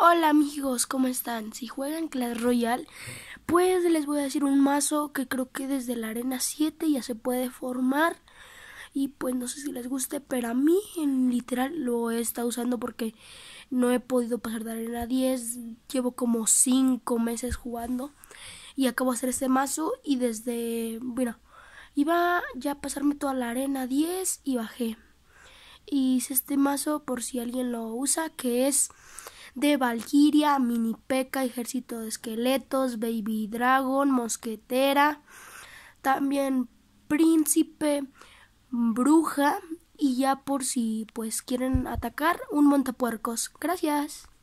Hola amigos, ¿cómo están? Si juegan Clash Royale, pues les voy a decir un mazo que creo que desde la arena 7 ya se puede formar. Y pues no sé si les guste, pero a mí en literal lo he estado usando porque no he podido pasar de arena 10. Llevo como 5 meses jugando y acabo de hacer este mazo y desde, bueno, iba ya a pasarme toda la arena 10 y bajé. Y hice este mazo por si alguien lo usa, que es de Mini Minipeca, Ejército de Esqueletos, Baby Dragon, Mosquetera, también Príncipe, Bruja y ya por si pues quieren atacar un montapuercos. Gracias.